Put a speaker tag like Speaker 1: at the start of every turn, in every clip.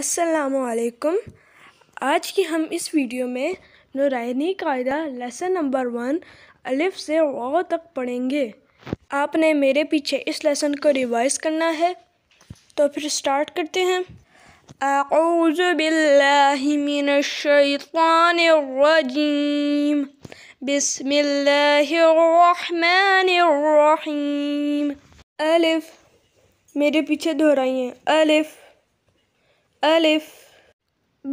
Speaker 1: असलकम आज की हम इस वीडियो में नुरानी कायदा लेसन नंबर वन अलिफ से वाह तक पढ़ेंगे आपने मेरे पीछे इस लेसन को रिवाइज करना है तो फिर स्टार्ट करते हैं अलिफ मेरे पीछे दोहराइए अलिफ़ ألف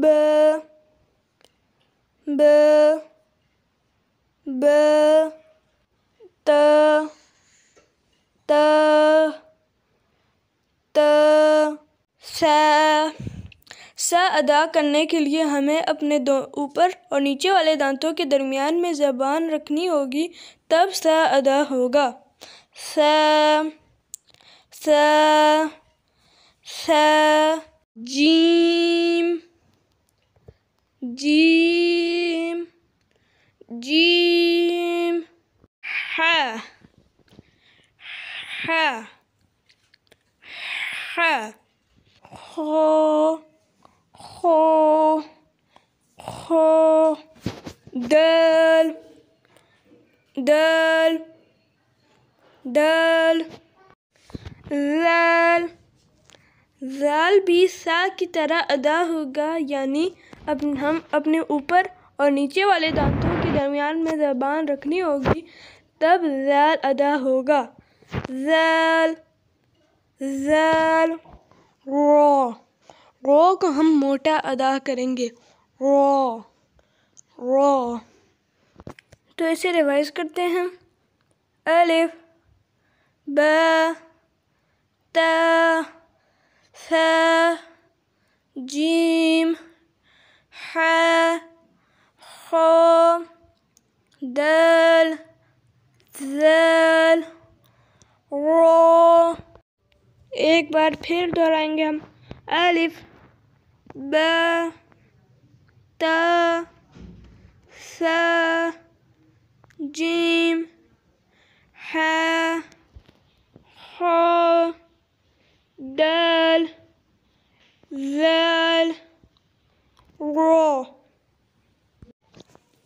Speaker 1: ब ب ب ت ت ت स स अदा करने के लिए हमें अपने दो ऊपर और नीचे वाले दांतों के दरमियान में ज़बान रखनी होगी तब स अदा होगा स स स جيم جيم جيم ح ح ح خو خو خو دال دال دال لال ज़ाल भी सा की तरह अदा होगा यानी अब हम अपने ऊपर और नीचे वाले दांतों के दरमियान में ज़बान रखनी होगी तब जाल अदा होगा ज़ैल ज़ैल रो रो को हम मोटा अदा करेंगे रो रो तो इसे रिवाइज करते हैं अलिफ ब ता ثا جيم حا خ دال ذال را ایک بار پھر دورائیں گے الف با تا سا جيم वेल रो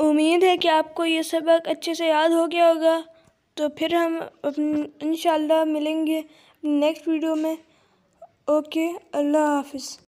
Speaker 1: उम्मीद है कि आपको ये सबक अच्छे से याद हो गया होगा तो फिर हम इन मिलेंगे नेक्स्ट वीडियो में ओके अल्लाह हाफिज़